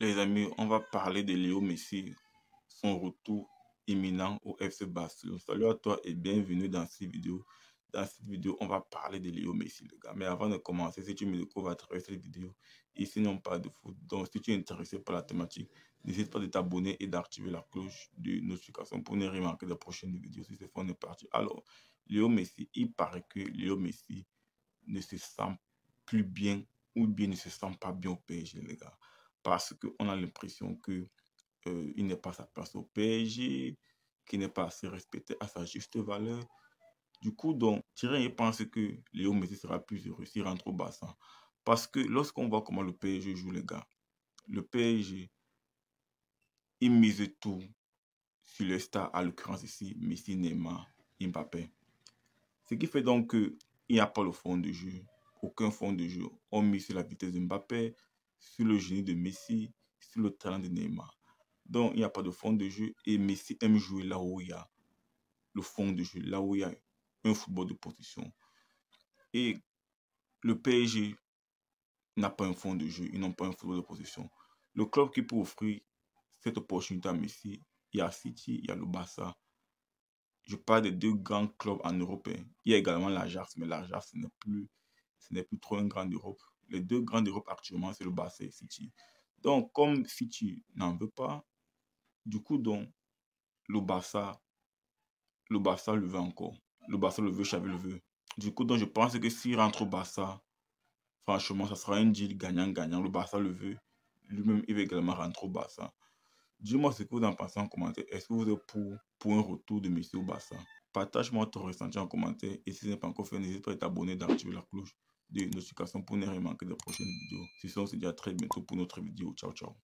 Les amis, on va parler de Léo Messi, son retour imminent au FC Barcelone. Salut à toi et bienvenue dans cette vidéo. Dans cette vidéo, on va parler de Léo Messi, les gars. Mais avant de commencer, si tu me découvres à travers cette vidéo, ici non pas de foot. Donc, si tu es intéressé par la thématique, n'hésite pas de t'abonner et d'activer la cloche de notification pour ne rien manquer de prochaines vidéos. Si c'est on est parti. Alors, Léo Messi, il paraît que Léo Messi ne se sent plus bien ou bien ne se sent pas bien au PSG, les gars parce qu'on a l'impression qu'il euh, n'est pas sa place au PSG, qu'il n'est pas assez respecté à sa juste valeur. Du coup, donc, Thierry pense que Léo Messi sera plus heureux s'il rentre au bassin. Parce que lorsqu'on voit comment le PSG joue, les gars, le PSG, il mise tout sur les stars, à l'occurrence ici, Messi, Neymar, Mbappé. Ce qui fait donc qu'il n'y a pas le fond de jeu, aucun fond de jeu. On mise sur la vitesse de Mbappé, sur le génie de Messi, sur le talent de Neymar. Donc, il n'y a pas de fond de jeu et Messi aime jouer là où il y a le fond de jeu, là où il y a un football de position. Et le PSG n'a pas un fond de jeu, ils n'ont pas un football de position. Le club qui peut offrir cette opportunité à Messi, il y a City, il y a le Je parle des deux grands clubs en Europe. Hein. Il y a également l'Ajax, mais l'Ajax n'est plus ce n'est plus trop une grande Europe. Les deux grandes Europes actuellement, c'est le Barça et City. Donc, comme City n'en veut pas, du coup, donc, le Barça, le Barça le veut encore. Le Barça le veut, Xavi le veut. Du coup, donc, je pense que s'il rentre au Barça, franchement, ça sera un deal gagnant-gagnant. Le Barça le veut. Lui-même, il veut également rentrer au Barça. Dis-moi ce que vous en pensez en commentaire. Est-ce que vous êtes pour, pour un retour de Messi au Barça Partage moi ton ressenti en commentaire et si ce n'est pas encore fait, n'hésite pas à t'abonner, d'activer la cloche de notification pour ne rien manquer des prochaines vidéos. Si ça, on se dit à très bientôt pour notre vidéo. Ciao, ciao.